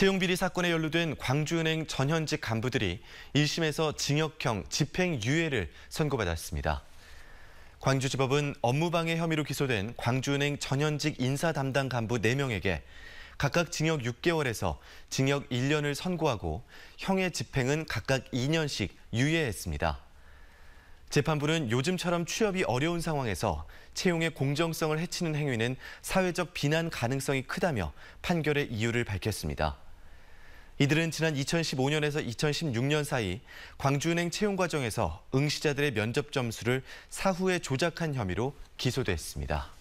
채용 비리 사건에 연루된 광주은행 전현직 간부들이 1심에서 징역형 집행유예를 선고받았습니다. 광주지법은 업무방해 혐의로 기소된 광주은행 전현직 인사 담당 간부 4명에게 각각 징역 6개월에서 징역 1년을 선고하고 형의 집행은 각각 2년씩 유예했습니다. 재판부는 요즘처럼 취업이 어려운 상황에서 채용의 공정성을 해치는 행위는 사회적 비난 가능성이 크다며 판결의 이유를 밝혔습니다. 이들은 지난 2015년에서 2016년 사이 광주은행 채용 과정에서 응시자들의 면접 점수를 사후에 조작한 혐의로 기소됐습니다.